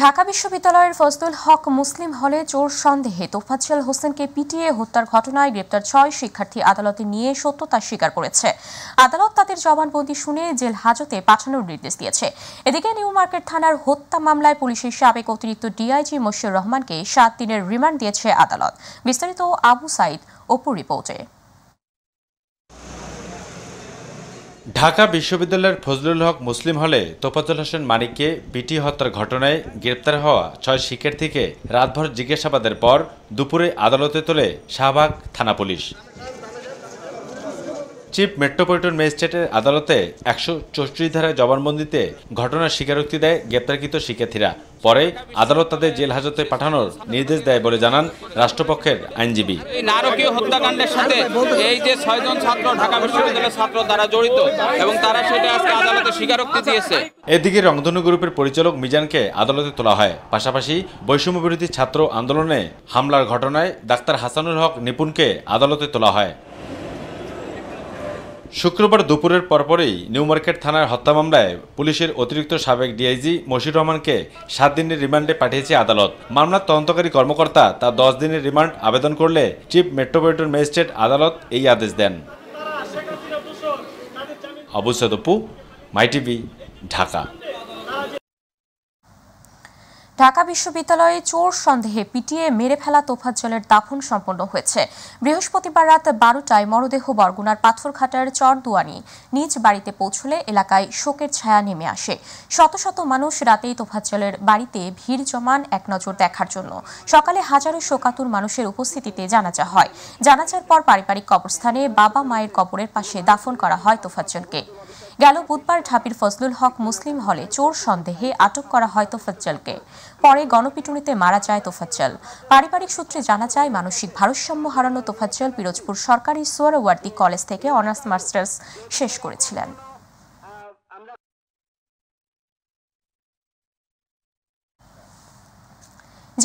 ঢাকা বিশ্ববিদ্যালয়ের ফজলুল হক মুসলিম হলে চোর সন্দেহে তোফাজ্জল হোসেনকে পিটিয়ে হত্যার ঘটনায় গ্রেপ্তার ছয় শিক্ষার্থী আদালতে নিয়ে সত্যতা স্বীকার করেছে আদালত তাদের জবানবন্দি শুনে জেল হাজতে পাঠানোর নির্দেশ দিয়েছে এদিকে নিউ মার্কেট থানার হত্যা মামলায় পুলিশের সাবেক অতিরিক্ত ডিআইজি মশিউর রহমানকে সাত দিনের রিমান্ড দিয়েছে আদালত বিস্তারিত আবু সাইদ অপুর রিপোর্টে ঢাকা বিশ্ববিদ্যালয়ের ফজলুল হক মুসলিম হলে তোফাজুল হোসেন মানিককে বিটি হত্যার ঘটনায় গ্রেপ্তার হওয়া ছয় শিক্ষার্থীকে রাতভর জিজ্ঞাসাবাদের পর দুপুরে আদালতে তোলে শাহবাগ থানা পুলিশ চিফ মেট্রোপলিটন ম্যাজিস্ট্রেটের আদালতে একশো চৌষট্টি ধারায় জবানবন্দিতে ঘটনার স্বীকারোক্তি দেয় গ্রেপ্তারকৃত শিক্ষার্থীরা পরে আদালত তাদের জেল হাজতে পাঠানোর নির্দেশ দেয় বলে জানান রাষ্ট্রপক্ষের আইনজীবী নারকীয় হত্যাকাণ্ডের সাথে এই যে ছয়জন ছাত্র ঢাকা বিশ্ববিদ্যালয়ের ছাত্র তারা জড়িত এবং তারা সেটা আজকে আদালতে স্বীকারোক্তি দিয়েছে এদিকে রংধনু গ্রুপের পরিচালক মিজানকে আদালতে তোলা হয় পাশাপাশি বৈষম্য বিরোধী ছাত্র আন্দোলনে হামলার ঘটনায় ডাক্তার হাসানুল হক নিপুণকে আদালতে তোলা হয় শুক্রবার দুপুরের পরপরই নিউমার্কেট থানার হত্যা মামলায় পুলিশের অতিরিক্ত সাবেক ডিআইজি মশির রহমানকে সাত দিনের রিমান্ডে পাঠিয়েছে আদালত মামলার তদন্তকারী কর্মকর্তা তা দশ দিনের রিমান্ড আবেদন করলে চিফ মেট্রোপলিটন ম্যাজিস্ট্রেট আদালত এই আদেশ দেন আবু আচ্ছা, সদপু মাই টিভি ঢাকা ঢাকা বিশ্ববিদ্যালয়ে চোর সন্দেহে পিটিয়ে মেরে ফেলা তোফাজ্জলের দাফন সম্পন্ন হয়েছে বৃহস্পতিবার রাত বারোটায় মরদেহ বরগুনার পাথরঘাটার চরদুয়ানি নিজ বাড়িতে পৌঁছলে এলাকায় শোকের ছায়া নেমে আসে শত শত মানুষ রাতেই তোফাজ্জলের বাড়িতে ভিড় জমান এক নজর দেখার জন্য সকালে হাজারো শোকাতুর মানুষের উপস্থিতিতে জানাজা হয় জানাজার পর পারিবারিক কবরস্থানে বাবা মায়ের কবরের পাশে দাফন করা হয় তোফাজ্জলকে গেল বুধবার ঢাপির ফজলুল হক মুসলিম হলে চোর সন্দেহে আটক করা হয় তোফাজ্জলকে পরে গণপিটুনিতে মারা যায় তোফাজ্জল পারিবারিক সূত্রে জানা যায় মানসিক ভারসাম্য হারানো তোফাজ্জল পিরোজপুর সরকারি সোয়ারওয়ার্দী কলেজ থেকে অনার্স মাস্টার্স শেষ করেছিলেন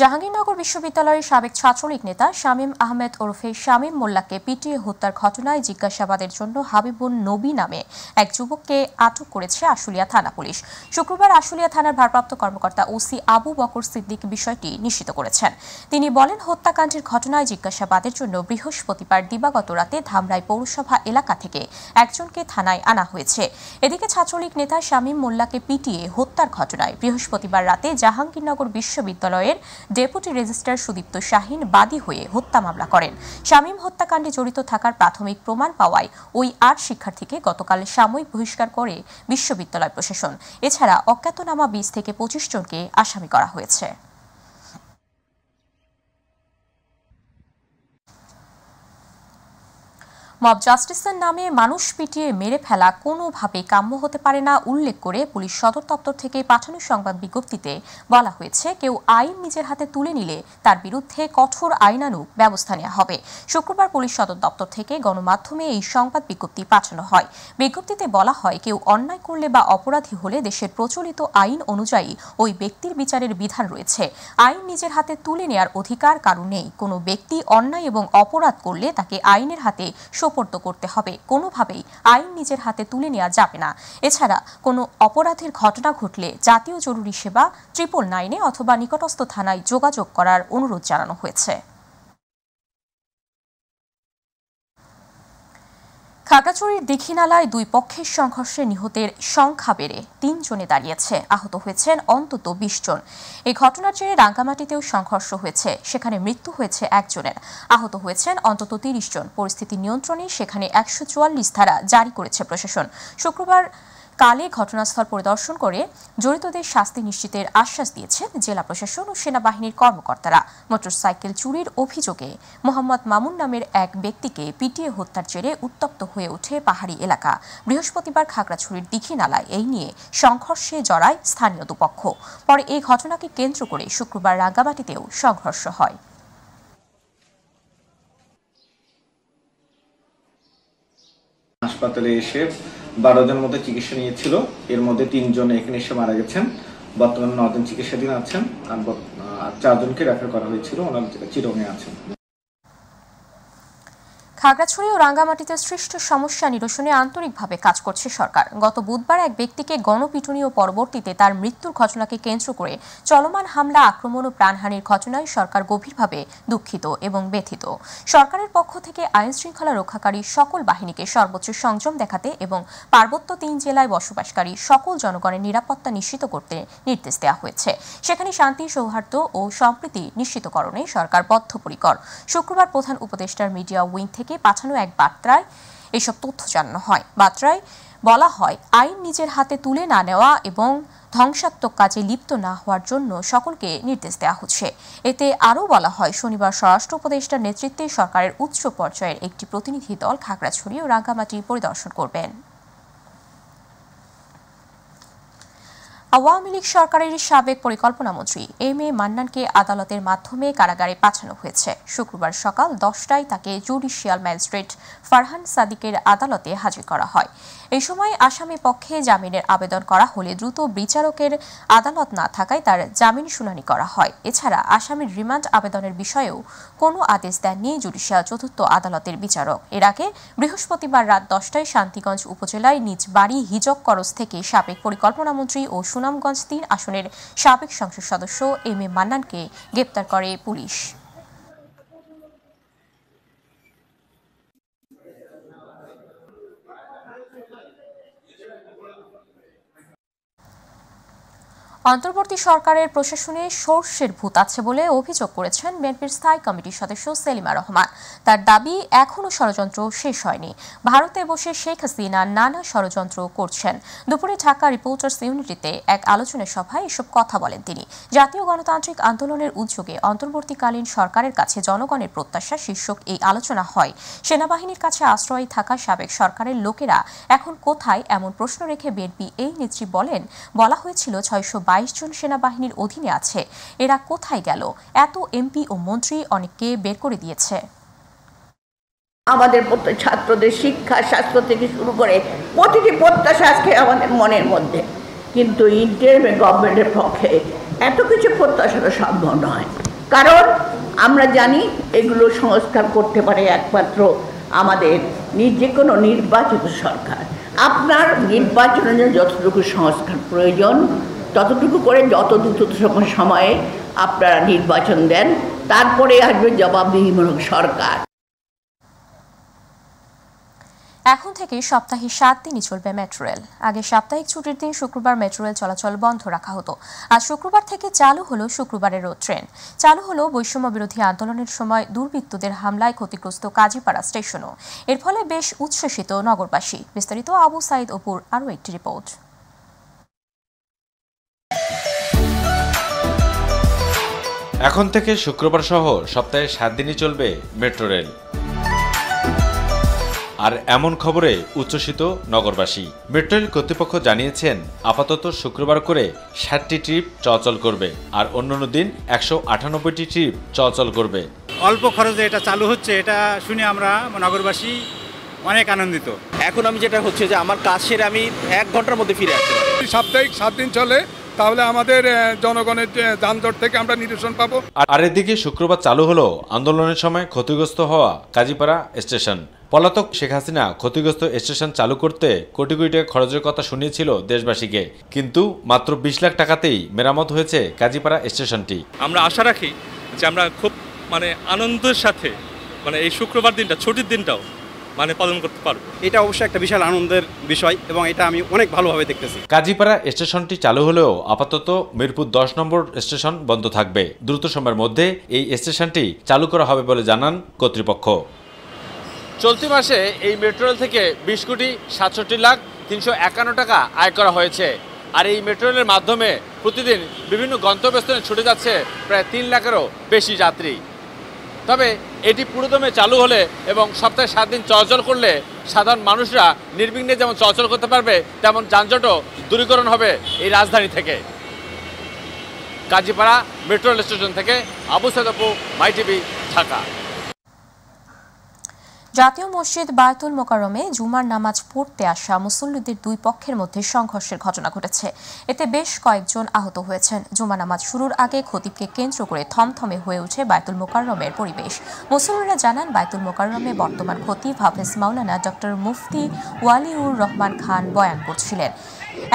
জাহাঙ্গীরনগর বিশ্ববিদ্যালয়ের সাবেক ছাত্রলীগ নেতা শামীম আহমেদ ওরফে শামীম মোল্লাকে পিটিয়ে হত্যার ঘটনায় জিজ্ঞাসাবাদের জন্য হাবিবুন নবী নামে এক যুবককে আটক করেছে আশুলিয়া থানা পুলিশ শুক্রবার আশুলিয়া থানার ভারপ্রাপ্ত কর্মকর্তা ওসি আবু বকর সিদ্দিক বিষয়টি নিশ্চিত করেছেন তিনি বলেন হত্যাকাণ্ডের ঘটনায় জিজ্ঞাসাবাদের জন্য বৃহস্পতিবার দিবাগত রাতে ধামরাই পৌরসভা এলাকা থেকে একজনকে থানায় আনা হয়েছে এদিকে ছাত্রলীগ নেতা শামীম মোল্লাকে পিটিয়ে হত্যার ঘটনায় বৃহস্পতিবার রাতে জাহাঙ্গীরনগর বিশ্ববিদ্যালয়ের ডেপুটি রেজিস্ট্রার সুদীপ্ত শাহিন বাদী হয়ে হত্যা মামলা করেন শামীম হত্যাকাণ্ডে জড়িত থাকার প্রাথমিক প্রমাণ পাওয়ায় ওই আট শিক্ষার্থীকে গতকাল সাময়িক বহিষ্কার করে বিশ্ববিদ্যালয় প্রশাসন এছাড়া অজ্ঞাতনামা বিশ থেকে পঁচিশ জনকে আসামি করা হয়েছে মব জাস্টিসের নামে মানুষ পিটিয়ে মেরে ফেলা কোনোভাবে কাম্য হতে পারে না উল্লেখ করে পুলিশ সদর দপ্তর থেকে পাঠানো সংবাদ বিজ্ঞপ্তিতে বলা হয়েছে কেউ আইন নিজের হাতে তুলে নিলে তার বিরুদ্ধে কঠোর আইনানুগ ব্যবস্থা নেওয়া হবে শুক্রবার পুলিশ সদর দপ্তর থেকে গণমাধ্যমে এই সংবাদ বিজ্ঞপ্তি পাঠানো হয় বিজ্ঞপ্তিতে বলা হয় কেউ অন্যায় করলে বা অপরাধী হলে দেশের প্রচলিত আইন অনুযায়ী ওই ব্যক্তির বিচারের বিধান রয়েছে আইন নিজের হাতে তুলে নেয়ার অধিকার কারণেই কোনো ব্যক্তি অন্যায় এবং অপরাধ করলে তাকে আইনের হাতে সোপর্দ করতে হবে কোনোভাবেই আইন নিজের হাতে তুলে নেওয়া যাবে না এছাড়া কোনো অপরাধের ঘটনা ঘটলে জাতীয় জরুরি সেবা ট্রিপল নাইনে অথবা নিকটস্থ থানায় যোগাযোগ করার অনুরোধ জানানো হয়েছে খাগাছড়ির দীঘিনালায় দুই পক্ষের সংঘর্ষে নিহতের সংখ্যা বেড়ে তিনজনে দাঁড়িয়েছে আহত হয়েছেন অন্তত বিশ জন এই ঘটনার জেরে রাঙ্গামাটিতেও সংঘর্ষ হয়েছে সেখানে মৃত্যু হয়েছে একজনের আহত হয়েছেন অন্তত তিরিশ জন পরিস্থিতি নিয়ন্ত্রণে সেখানে একশো চুয়াল্লিশ ধারা জারি করেছে প্রশাসন শুক্রবার কালে ঘটনাস্থল পরিদর্শন করে জড়িতদের শাস্তি নিশ্চিতের আশ্বাস দিয়েছেন জেলা প্রশাসন ও সেনাবাহিনীর কর্মকর্তারা মোটরসাইকেল চুরির অভিযোগে মোহাম্মদ মামুন নামের এক ব্যক্তিকে পিটিয়ে হত্যার জেরে উত্তপ্ত হয়ে ওঠে পাহাড়ি এলাকা বৃহস্পতিবার খাগড়াছড়ির দীঘিনালায় এই নিয়ে সংঘর্ষে জড়ায় স্থানীয় দুপক্ষ পরে এই ঘটনাকে কেন্দ্র করে শুক্রবার রাঙ্গামাটিতেও সংঘর্ষ হয় হাসপাতালে এসে বারো জন মধ্যে চিকিৎসা নিয়েছিল এর মধ্যে তিনজন এখানে এসে মারা গেছেন বর্তমানে নজন চিকিৎসাধীন আছেন আর চারজনকে রেফার করা হয়েছিল ওনার চিরঙে আছেন খাগড়াছড়ি ও রাঙ্গামাটিতে সৃষ্ট সমস্যা নিরসনে আন্তরিকভাবে কাজ করছে সরকার গত বুধবার এক ব্যক্তিকে গণপিটুনি ও পরবর্তীতে তার মৃত্যুর ঘটনাকে কেন্দ্র করে চলমান হামলা আক্রমণ ও প্রাণহানির ঘটনায় সরকার গভীরভাবে দুঃখিত এবং ব্যথিত সরকারের পক্ষ থেকে আইন শৃঙ্খলা রক্ষাকারী সকল বাহিনীকে সর্বোচ্চ সংযম দেখাতে এবং পার্বত্য তিন জেলায় বসবাসকারী সকল জনগণের নিরাপত্তা নিশ্চিত করতে নির্দেশ দেওয়া হয়েছে সেখানে শান্তি সৌহার্দ্য ও সম্প্রীতি নিশ্চিতকরণে সরকার বদ্ধপরিকর শুক্রবার প্রধান উপদেষ্টার মিডিয়া উইং থেকে থেকে পাঠানো এক বার্তায় এসব তথ্য জানানো হয় বার্তায় বলা হয় আইন নিজের হাতে তুলে না নেওয়া এবং ধ্বংসাত্মক কাজে লিপ্ত না হওয়ার জন্য সকলকে নির্দেশ দেওয়া হচ্ছে এতে আরও বলা হয় শনিবার স্বরাষ্ট্র উপদেষ্টার নেতৃত্বে সরকারের উচ্চ পর্যায়ের একটি প্রতিনিধি দল খাগড়াছড়ি ও রাঙ্গামাটি পরিদর্শন করবেন আওয়ামী লীগ সরকারের সাবেক পরিকল্পনা মন্ত্রী এম এ মান্নানকে আদালতের মাধ্যমে কারাগারে পাঠানো হয়েছে শুক্রবার সকাল দশটায় তাকে জুডিশিয়াল ম্যাজিস্ট্রেট ফারহান সাদিকের আদালতে হাজির করা হয় এ সময় আসামি পক্ষে জামিনের আবেদন করা হলে দ্রুত বিচারকের আদালত না থাকায় তার জামিন শুনানি করা হয় এছাড়া আসামির রিমান্ড আবেদনের বিষয়েও কোনো আদেশ দেননি জুডিশিয়াল চতুর্থ আদালতের বিচারক এর আগে বৃহস্পতিবার রাত দশটায় শান্তিগঞ্জ উপজেলায় নিজ বাড়ি হিজক করস থেকে সাবেক পরিকল্পনামন্ত্রী ও সুনামগঞ্জ তিন আসনের সাবেক সংসদ সদস্য এম এ মান্নানকে গ্রেপ্তার করে পুলিশ অন্তর্বর্তী সরকারের প্রশাসনে সর্ষের ভূত আছে বলে অভিযোগ করেছেন বিএনপির স্থায়ী কমিটির সদস্য সেলিমা রহমান তার দাবি এখনও ষড়যন্ত্র শেষ হয়নি ভারতে বসে শেখ হাসিনা নানা ষড়যন্ত্র করছেন দুপুরে ঢাকা রিপোর্টার্স ইউনিটিতে এক আলোচনা সভায় এসব কথা বলেন তিনি জাতীয় গণতান্ত্রিক আন্দোলনের উদ্যোগে অন্তর্বর্তীকালীন সরকারের কাছে জনগণের প্রত্যাশা শীর্ষক এই আলোচনা হয় সেনাবাহিনীর কাছে আশ্রয় থাকা সাবেক সরকারের লোকেরা এখন কোথায় এমন প্রশ্ন রেখে বিএনপি এই নেত্রী বলেন বলা হয়েছিল ছয়শো বাইশ জন সেনাবাহিনীর অধীনে আছে এরা কোথায় গেল এত এমপি ও মন্ত্রী অনেককে বের করে দিয়েছে আমাদের ছাত্রদের শিক্ষা স্বাস্থ্য থেকে শুরু করে প্রতিটি প্রত্যাশা আজকে আমাদের মনের মধ্যে কিন্তু ইন্ডিয়ান গভর্নমেন্টের পক্ষে এত কিছু প্রত্যাশাটা সম্ভব নয় কারণ আমরা জানি এগুলো সংস্কার করতে পারে একমাত্র আমাদের নিজে কোনো নির্বাচিত সরকার আপনার নির্বাচনের যতটুকু সংস্কার প্রয়োজন ততটুকু করে যত দ্রুততম সময়ে আপনারা নির্বাচন দেন তারপরে আসবে জবাবদিহিমূলক সরকার এখন থেকে সপ্তাহে সাত দিনই চলবে মেট্রো রেল আগে সাপ্তাহিক ছুটির দিন শুক্রবার মেট্রো রেল চলাচল বন্ধ রাখা হতো আজ শুক্রবার থেকে চালু হলো শুক্রবারের ট্রেন চালু হলো বৈষম্য বিরোধী আন্দোলনের সময় দুর্বৃত্তদের হামলায় ক্ষতিগ্রস্ত কাজীপাড়া স্টেশনও এর ফলে বেশ উচ্ছ্বসিত নগরবাসী বিস্তারিত আবু সাইদ অপুর আরও একটি রিপোর্ট এখন থেকে শুক্রবার সহ সপ্তাহে সাত দিনই চলবে মেট্রো রেল আর এমন খবরে উচ্ছ্বসিত নগরবাসী মেট্রো রেল কর্তৃপক্ষ জানিয়েছেন আপাতত শুক্রবার করে ষাটটি ট্রিপ চলাচল করবে আর অন্যান্য দিন একশো আটানব্বইটি ট্রিপ চলাচল করবে অল্প খরচে এটা চালু হচ্ছে এটা শুনে আমরা নগরবাসী অনেক আনন্দিত এখন আমি যেটা হচ্ছে যে আমার কাজ সেরে আমি এক ঘন্টার মধ্যে ফিরে আসছি সাপ্তাহিক সাত দিন চলে তাহলে আমাদের জনগণের যানজট থেকে আমরা নিরসন পাবো আর এদিকে শুক্রবার চালু হলো আন্দোলনের সময় ক্ষতিগ্রস্ত হওয়া কাজীপাড়া স্টেশন পলাতক শেখ হাসিনা ক্ষতিগ্রস্ত স্টেশন চালু করতে কোটি কোটি টাকা খরচের কথা শুনিয়েছিল দেশবাসীকে কিন্তু মাত্র বিশ লাখ টাকাতেই মেরামত হয়েছে কাজীপাড়া স্টেশনটি আমরা আশা রাখি যে আমরা খুব মানে আনন্দের সাথে মানে এই শুক্রবার দিনটা ছুটির দিনটাও মানে পালন করতে পারবো এটা অবশ্যই একটা বিশাল আনন্দের বিষয় এবং এটা আমি অনেক ভালোভাবে দেখতেছি কাজীপাড়া স্টেশনটি চালু হলেও আপাতত মিরপুর দশ নম্বর স্টেশন বন্ধ থাকবে দ্রুত সময়ের মধ্যে এই স্টেশনটি চালু করা হবে বলে জানান কর্তৃপক্ষ চলতি মাসে এই মেট্রো রেল থেকে বিশ কোটি সাতষট্টি লাখ তিনশো একান্ন টাকা আয় করা হয়েছে আর এই মেট্রো রেলের মাধ্যমে প্রতিদিন বিভিন্ন গন্তব্যস্থলে ছুটে যাচ্ছে প্রায় তিন লাখেরও বেশি যাত্রী তবে এটি পুরোদমে চালু হলে এবং সপ্তাহে সাত দিন চলাচল করলে সাধারণ মানুষরা নির্বিঘ্নে যেমন চলাচল করতে পারবে তেমন যানজটও দূরীকরণ হবে এই রাজধানী থেকে কাজীপাড়া মেট্রো রেল স্টেশন থেকে আবু মাই টিভি ঢাকা জাতীয় মসজিদ বায়তুল মোকারমে জুমার নামাজ পড়তে আসা মুসল্লিদের দুই পক্ষের মধ্যে সংঘর্ষের ঘটনা ঘটেছে এতে বেশ কয়েকজন আহত হয়েছেন জুমা নামাজ শুরুর আগে খতিবকে কেন্দ্র করে থমথমে হয়ে উঠে বায়তুল মোকাররমের পরিবেশ মুসল্লিরা জানান বায়তুল মোকাররমে বর্তমান খতিব হাফেজ মাওলানা ডক্টর মুফতি ওয়ালিউর রহমান খান বয়ান করছিলেন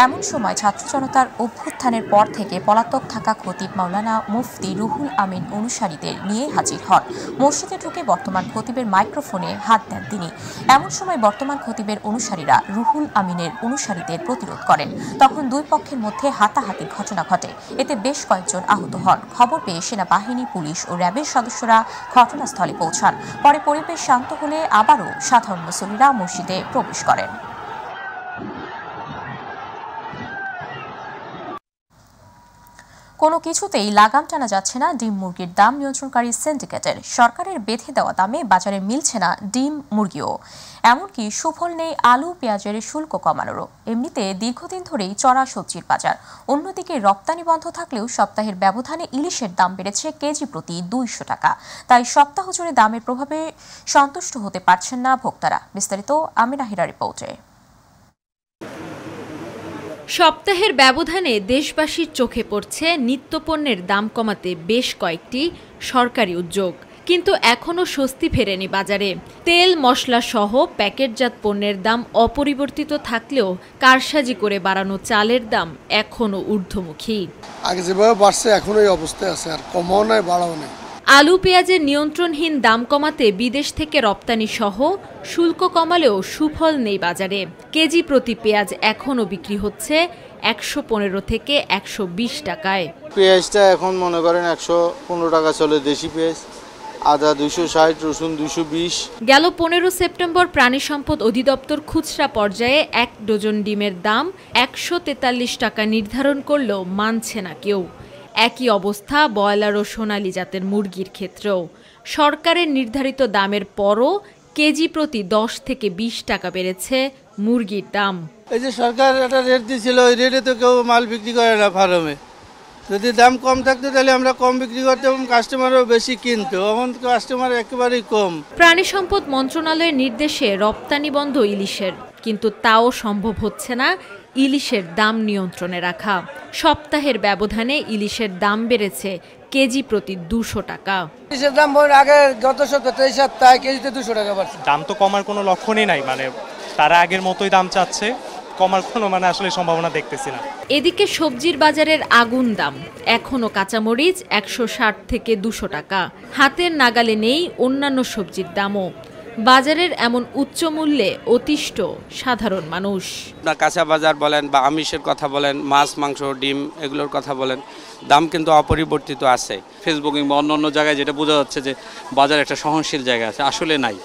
এমন সময় ছাত্র জনতার অভ্যুত্থানের পর থেকে পলাতক থাকা খতিব মাওলানা মুফতি রুহুল আমিন অনুসারীদের নিয়ে হাজির হন মসজিদে ঢুকে বর্তমান খতিবের মাইক্রোফোনে হাত দেন তিনি এমন সময় বর্তমান খতিবের অনুসারীরা রুহুল আমিনের অনুসারীদের প্রতিরোধ করেন তখন দুই পক্ষের মধ্যে হাতাহাতির ঘটনা ঘটে এতে বেশ কয়েকজন আহত হন খবর পেয়ে সেনাবাহিনী পুলিশ ও র্যাবের সদস্যরা ঘটনাস্থলে পৌঁছান পরে পরিবেশ শান্ত হলে আবারও সাধারণ মুসলিরা মসজিদে প্রবেশ করেন কোনো কিছুতেই লাগাম টানা যাচ্ছে না ডিম মুরগির দাম নিয়ন্ত্রণকারী সিন্ডিকেটের সরকারের বেঁধে দেওয়া দামে বাজারে মিলছে না ডিম মুরগিও এমনকি সুফল নেই আলু পেঁয়াজের শুল্ক কমানোরও এমনিতে দীর্ঘদিন ধরেই চড়া সবজির বাজার অন্যদিকে রপ্তানি বন্ধ থাকলেও সপ্তাহের ব্যবধানে ইলিশের দাম বেড়েছে কেজি প্রতি দুইশো টাকা তাই সপ্তাহ জুড়ে দামের প্রভাবে সন্তুষ্ট হতে পারছেন না ভোক্তারা বিস্তারিত আমিনাহিরা রিপোর্টে সপ্তাহের ব্যবধানে দেশবাসীর চোখে পড়ছে নিত্যপণ্যের দাম কমাতে বেশ কয়েকটি সরকারি উদ্যোগ কিন্তু এখনও স্বস্তি ফেরেনি বাজারে তেল মশলা সহ প্যাকেটজাত পণ্যের দাম অপরিবর্তিত থাকলেও কারসাজি করে বাড়ানো চালের দাম এখনও ঊর্ধ্বমুখী আগে যেভাবে বাড়ছে এখনও এই অবস্থায় আছে আর কমও নাই বাড়াও নেই আলু পেঁয়াজের নিয়ন্ত্রণহীন দাম কমাতে বিদেশ থেকে রপ্তানি সহ শুল্ক কমালেও সুফল নেই বাজারে কেজি প্রতি পেঁয়াজ এখনও বিক্রি হচ্ছে একশো পনেরো থেকে একশো বিশ টাকায় পেঁয়াজটা এখন মনে করেন একশো পনেরো টাকা চলে দেশি পেঁয়াজ আদা দুশো ষাট রসুন দুশো বিশ গেল পনেরো সেপ্টেম্বর প্রাণী সম্পদ অধিদপ্তর খুচরা পর্যায়ে এক ডজন ডিমের দাম একশো তেতাল্লিশ টাকা নির্ধারণ করলেও মানছে না কেউ একই অবস্থা বয়লার ও সোনালি জাতের মুরগির ক্ষেত্রেও সরকারের নির্ধারিত দামের পরও কেজি প্রতি দশ থেকে ২০ টাকা বেড়েছে মুরগির দাম এই যে সরকার একটা রেট দিয়েছিল ওই রেটে তো কেউ মাল বিক্রি করে না ফার্মে যদি দাম কম থাকতো তাহলে আমরা কম বিক্রি করতে এবং কাস্টমারও বেশি কিনতো এখন কাস্টমার একেবারেই কম প্রাণী সম্পদ মন্ত্রণালয়ের নির্দেশে রপ্তানি বন্ধ ইলিশের কিন্তু তাও সম্ভব হচ্ছে না ইলিশের দাম নিয়ন্ত্রণে রাখা সপ্তাহের ব্যবধানে ইলিশের দাম বেড়েছে কেজি প্রতি দুশো টাকা ইলিশের দাম আগে গত তেইশ তাই কেজিতে দুশো টাকা বাড়ছে দাম তো কমার কোনো লক্ষণই নাই মানে তারা আগের মতোই দাম চাচ্ছে কমার কোনো মানে আসলে সম্ভাবনা দেখতেছি না এদিকে সবজির বাজারের আগুন দাম এখনও কাঁচামরিচ একশো ষাট থেকে দুশো টাকা হাতের নাগালে নেই অন্যান্য সবজির দামও বাজারের এমন উচ্চ মূল্যে অতিষ্ঠ সাধারণ মানুষ না কাঁচা বাজার বলেন বা আমিষের কথা বলেন মাছ মাংস ডিম এগুলোর কথা বলেন দাম কিন্তু অপরিবর্তিত আছে ফেসবুকে বা অন্য অন্য জায়গায় যেটা বোঝা যাচ্ছে যে বাজার একটা সহনশীল জায়গা আছে আসলে নাই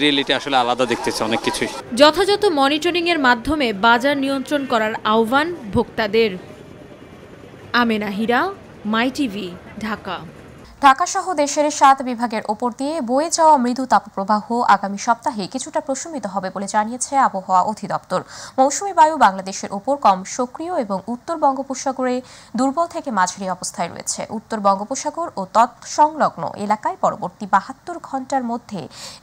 রিয়েলিটি আসলে আলাদা দেখতেছে অনেক কিছুই যথাযথ মনিটরিং এর মাধ্যমে বাজার নিয়ন্ত্রণ করার আহ্বান ভোক্তাদের আমেনা হীরা মাই টিভি ঢাকা ঢাকাসহ দেশের সাত বিভাগের ওপর দিয়ে বয়ে যাওয়া মৃদু তাপপ্রবাহ আগামী সপ্তাহে কিছুটা প্রশমিত হবে বলে জানিয়েছে আবহাওয়া অধিদপ্তর মৌসুমী বায়ু বাংলাদেশের ওপর কম সক্রিয় এবং উত্তর বঙ্গোপসাগরে দুর্বল থেকে মাঝারি অবস্থায় রয়েছে উত্তর বঙ্গোপসাগর ও তৎসংলগ্ন এলাকায় পরবর্তী বাহাত্তর ঘন্টার মধ্যে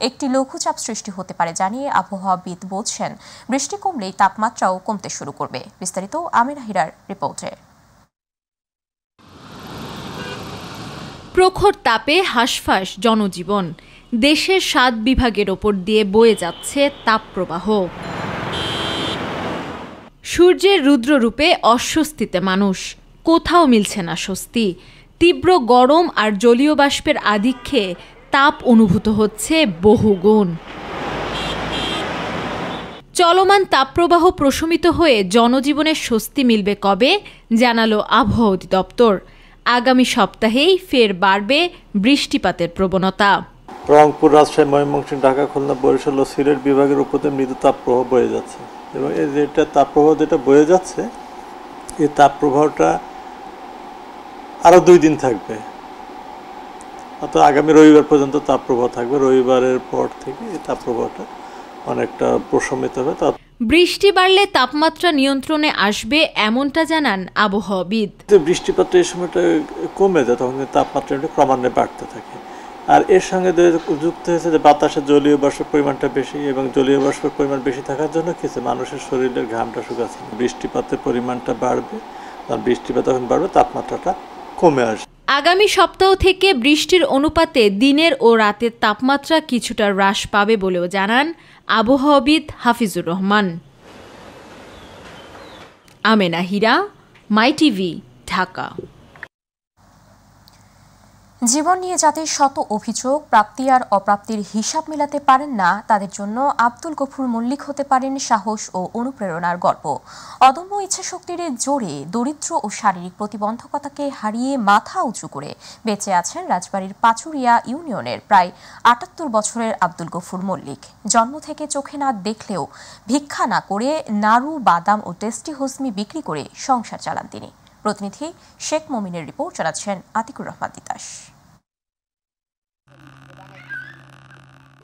একটি লঘুচাপ সৃষ্টি হতে পারে জানিয়ে আবহাওয়াবিদ বলছেন বৃষ্টি কমলেই তাপমাত্রাও কমতে শুরু করবে বিস্তারিত আমিরাহিরার রিপোর্টে প্রখর তাপে হাঁসফাঁস জনজীবন দেশের সাত বিভাগের ওপর দিয়ে বয়ে যাচ্ছে তাপপ্রবাহ সূর্যের রুদ্ররূপে অস্বস্তিতে মানুষ কোথাও মিলছে না স্বস্তি তীব্র গরম আর জলীয় বাষ্পের আধিক্যে তাপ অনুভূত হচ্ছে বহুগুণ চলমান তাপপ্রবাহ প্রশমিত হয়ে জনজীবনের স্বস্তি মিলবে কবে জানালো আবহাওয়া অধিদপ্তর দপ্তর আগামী সপ্তাহেই ফের বাড়বে বৃষ্টিপাতের প্রবণতা রংপুর রাজশাহী ময়মনসিংহ ঢাকা খুলনা বরিশাল ও সিলেট বিভাগের উপরে মৃদু তাপপ্রবাহ বয়ে যাচ্ছে এবং এই যেটা তাপপ্রবাহ যেটা বয়ে যাচ্ছে এই তাপপ্রবাহটা আরও দুই দিন থাকবে অর্থাৎ আগামী রবিবার পর্যন্ত তাপপ্রবাহ থাকবে রবিবারের পর থেকে এই তাপপ্রবাহটা অনেকটা প্রশমিত হবে বৃষ্টি বাড়লে তাপমাত্রা নিয়ন্ত্রণে আসবে এমনটা জানান আবহাওয়াবিদ বৃষ্টিপাত এই সময়টা কমে যায় তখন তাপমাত্রাটা ক্রমান্বয়ে বাড়তে থাকে আর এর সঙ্গে যুক্ত হয়েছে যে বাতাসে জলীয় বাষ্পের পরিমাণটা বেশি এবং জলীয় বাষ্পের পরিমাণ বেশি থাকার জন্য কিছু মানুষের শরীরের ঘামটা শুকাচ্ছে বৃষ্টিপাতের পরিমাণটা বাড়বে আর বৃষ্টিপাত যখন বাড়বে তাপমাত্রাটা কমে আসবে আগামী সপ্তাহ থেকে বৃষ্টির অনুপাতে দিনের ও রাতের তাপমাত্রা কিছুটা হ্রাস পাবে বলেও জানান আবহাওয়াবিদ হাফিজুর রহমান আমেনা হীরা মাই টিভি ঢাকা জীবন নিয়ে যাদের শত অভিযোগ প্রাপ্তি আর অপ্রাপ্তির হিসাব মেলাতে পারেন না তাদের জন্য আব্দুল গফুর মল্লিক হতে পারেন সাহস ও অনুপ্রেরণার গল্প অদম্য ইচ্ছাশক্তির জোরে দরিদ্র ও শারীরিক প্রতিবন্ধকতাকে হারিয়ে মাথা উঁচু করে বেঁচে আছেন রাজবাড়ির পাচুরিয়া ইউনিয়নের প্রায় আটাত্তর বছরের আব্দুল গফুর মল্লিক জন্ম থেকে চোখে না দেখলেও ভিক্ষা না করে নাড়ু বাদাম ও টেস্টি হোসমি বিক্রি করে সংসার চালান তিনি প্রতিনিধি শেখ মমিনের রিপোর্ট জানাচ্ছেন আতিকুর রহমান দিতাস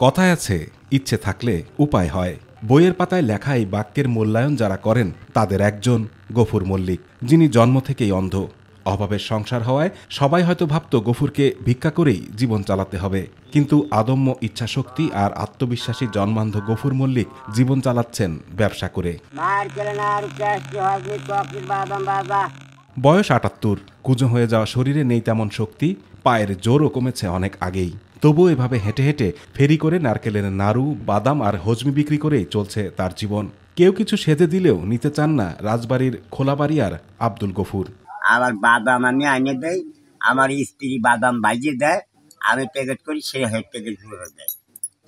কথায় আছে ইচ্ছে থাকলে উপায় হয় বইয়ের পাতায় লেখা এই বাক্যের মূল্যায়ন যারা করেন তাদের একজন গফুর মল্লিক যিনি জন্ম থেকেই অন্ধ অভাবের সংসার হওয়ায় সবাই হয়তো ভাবত গফুরকে ভিক্ষা করেই জীবন চালাতে হবে কিন্তু আদম্য ইচ্ছাশক্তি আর আত্মবিশ্বাসী জন্মান্ধ গফুর মল্লিক জীবন চালাচ্ছেন ব্যবসা করে বয়স আটাত্তর কুজো হয়ে যাওয়া শরীরে নেই তেমন শক্তি পায়ের জোরও কমেছে অনেক আগেই তবুও এভাবে হেঁটে হেঁটে ফেরি করে নারকেলের নাড়ু বাদাম আর হজমি বিক্রি করেই চলছে তার জীবন কেউ কিছু সেজে দিলেও নিতে চান না রাজবাড়ির আর আব্দুল গফুর আবার বাদাম আমি আনে দেয় আমার স্ত্রী বাদাম বাইজে দেয় আমি প্যাকেট করি সে হেড প্যাকেট করে দেয়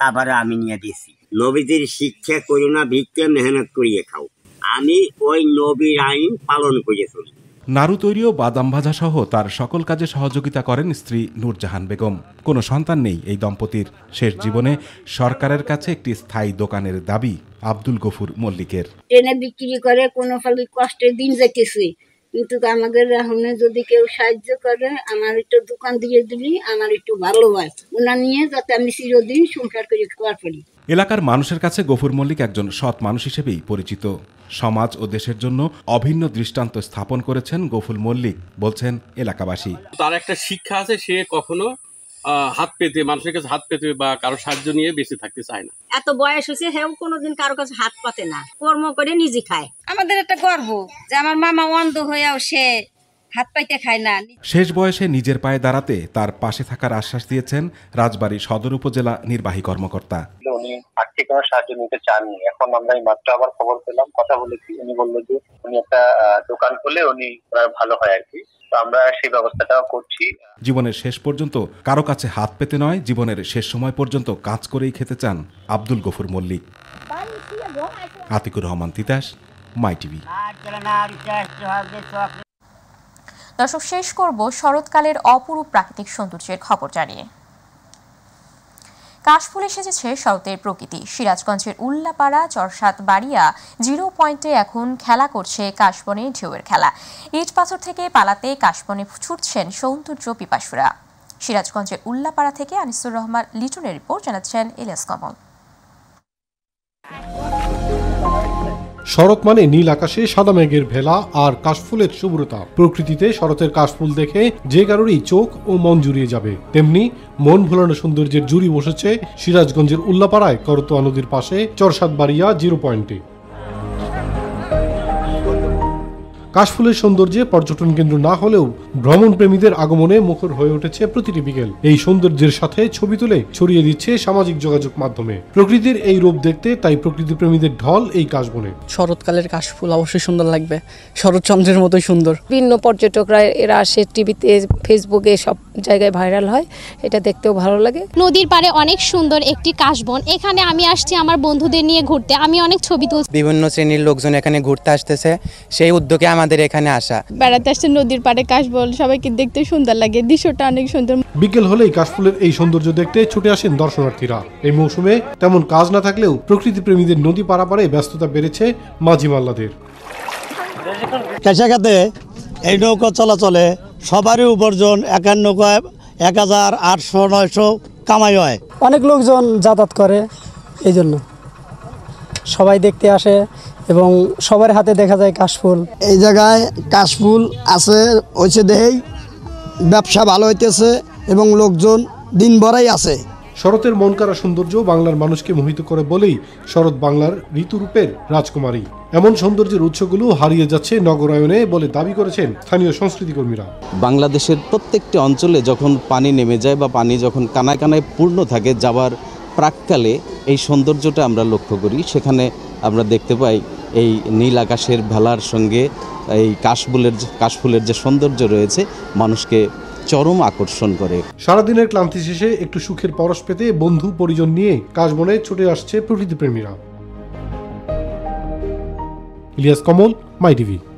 তারপরে আমি নিয়ে দিছি নবীদের শিক্ষা করি না ভিক্ষা মেহনত করিয়ে খাও আমি ওই নবীর আইন পালন করিয়ে চলি তৈরি তৈরিও বাদাম ভাজা সহ তার সকল কাজে সহযোগিতা করেন স্ত্রী নূরজাহান বেগম কোনো সন্তান নেই এই দম্পতির শেষ জীবনে সরকারের কাছে একটি স্থায়ী দোকানের দাবি আব্দুল গফুর মল্লিকের ট্রেনে বিক্রি করে কোনো ফলে কষ্টের দিন যেতেছে কিন্তু আমাদের রাহুনে যদি কেউ সাহায্য করে আমার একটু দোকান দিয়ে দিলি আমার একটু ভালো হয় ওনা নিয়ে যাতে আমি চিরদিন সংসার করে খাওয়ার পারি এলাকার মানুষের কাছে গফুর মল্লিক একজন সৎ মানুষ হিসেবেই পরিচিত সমাজ ও দেশের জন্য অভিন্ন দৃষ্টান্ত স্থাপন করেছেন গফুল মল্লিক বলছেন এলাকাবাসী তার একটা শিক্ষা আছে সে কখনো হাত পেতে মানুষের কাছে হাত পেতে বা কারো সাহায্য নিয়ে বেঁচে থাকতে চায় না এত বয়স হয়েছে হেও কোনোদিন কারো কাছে হাত পাতে না কর্ম করে নিজে খায় আমাদের একটা গর্ব যে আমার মামা অন্ধ হয়েও সে হাত পাইতে খায় না শেষ বয়সে নিজের পায়ে দাঁড়াতে তার পাশে থাকার আশ্বাস দিয়েছেন রাজবাড়ী সদর উপজেলা নির্বাহী কর্মকর্তা উনি আর্থিক কোনো সাহায্য নিতে চাননি এখন আমরা এই মাত্র আবার খবর পেলাম কথা বলেছি উনি বললো যে উনি একটা দোকান খুলে উনি ভালো হয় আর কি আমরা সেই ব্যবস্থাটাও করছি জীবনের শেষ পর্যন্ত কারো কাছে হাত পেতে নয় জীবনের শেষ সময় পর্যন্ত কাজ করেই খেতে চান আব্দুল গফুর মল্লিক আতিকুর রহমান তিতাস মাই টিভি দর্শক শেষ করব শরৎকালের অপরূপ প্রাকৃতিক সৌন্দর্যের খবর জানিয়ে কাশফুলে সেজেছে শরতের প্রকৃতি সিরাজগঞ্জের উল্লাপাড়া চরসাত বাড়িয়া জিরো পয়েন্টে এখন খেলা করছে কাশবনে ঢেউয়ের খেলা ইট পাথর থেকে পালাতে কাশবনে ছুটছেন সৌন্দর্য পিপাসুরা সিরাজগঞ্জের উল্লাপাড়া থেকে আনিসুর রহমান লিটনের রিপোর্ট জানাচ্ছেন ইলিয়াস কমল শরৎ মানে নীল আকাশে সাদা মেঘের ভেলা আর কাশফুলের শুভ্রতা প্রকৃতিতে শরতের কাশফুল দেখে যে কারোরই চোখ ও মন জুড়িয়ে যাবে তেমনি মন ভোলানো সৌন্দর্যের জুড়ি বসেছে সিরাজগঞ্জের উল্লাপাড়ায় করতোয়া নদীর পাশে চরসাদবাড়িয়া জিরো পয়েন্টে কাশফুলের সৌন্দর্যে পর্যটন কেন্দ্র না হলেও ভ্রমণ প্রেমীদের আগমনে মুখর হয়ে উঠেছে প্রতিটি বিকেল এই সৌন্দর্যের সাথে ছবি তুলে ছড়িয়ে দিচ্ছে সামাজিক যোগাযোগ মাধ্যমে প্রকৃতির এই রূপ দেখতে তাই প্রকৃতি প্রেমীদের ঢল এই কাশবনে শরৎকালের কাশফুল অবশ্যই সুন্দর লাগবে শরৎচন্দ্রের মতোই সুন্দর ভিন্ন পর্যটকরা এরা আসে টিভিতে ফেসবুকে সব জায়গায় ভাইরাল হয় এটা দেখতেও ভালো লাগে নদীর পারে অনেক সুন্দর একটি কাশবন এখানে আমি আসছি আমার বন্ধুদের নিয়ে ঘুরতে আমি অনেক ছবি তুলছি বিভিন্ন শ্রেণীর লোকজন এখানে ঘুরতে আসতেছে সেই উদ্যোগে আমাদের আমাদের এখানে আসা বেড়াতে আসছে নদীর পাড়ে কাশবল সবাইকে দেখতে সুন্দর লাগে দৃশ্যটা অনেক সুন্দর বিকেল হলেই কাশফুলের এই সৌন্দর্য দেখতে ছুটে আসেন দর্শনার্থীরা এই মৌসুমে তেমন কাজ না থাকলেও প্রকৃতি প্রেমীদের নদী পারাপারে ব্যস্ততা বেড়েছে মাঝি মাল্লাদের কেশাঘাতে এই নৌকা চলাচলে সবারই উপার্জন একান্ন নৌকায় এক হাজার আটশো নয়শো কামাই হয় অনেক লোকজন যাতায়াত করে এই জন্য সবাই দেখতে আসে এবং সবার হাতে দেখা যায় কাশফুল এই জায়গায় কাশফুল আছে হয়েছে দেহেই ব্যবসা ভালো হইতেছে এবং লোকজন দিন ভরাই আছে শরতের মন কারা সৌন্দর্য বাংলার মানুষকে মোহিত করে বলেই শরৎ বাংলার ঋতুরূপের রাজকুমারী এমন সৌন্দর্যের উৎসগুলো হারিয়ে যাচ্ছে নগরায়নে বলে দাবি করেছেন স্থানীয় সংস্কৃতি কর্মীরা বাংলাদেশের প্রত্যেকটি অঞ্চলে যখন পানি নেমে যায় বা পানি যখন কানায় কানায় পূর্ণ থাকে যাওয়ার প্রাককালে এই সৌন্দর্যটা আমরা লক্ষ্য করি সেখানে আমরা দেখতে পাই এই নীল আকাশের ভেলার সঙ্গে এই কাশফুলের কাশফুলের যে সৌন্দর্য রয়েছে মানুষকে চরম আকর্ষণ করে সারাদিনের ক্লান্তি শেষে একটু সুখের পরশ পেতে বন্ধু পরিজন নিয়ে কাশবনে ছুটে আসছে প্রকৃতিপ্রেমীরা ইলিয়াস কমল মাই টিভি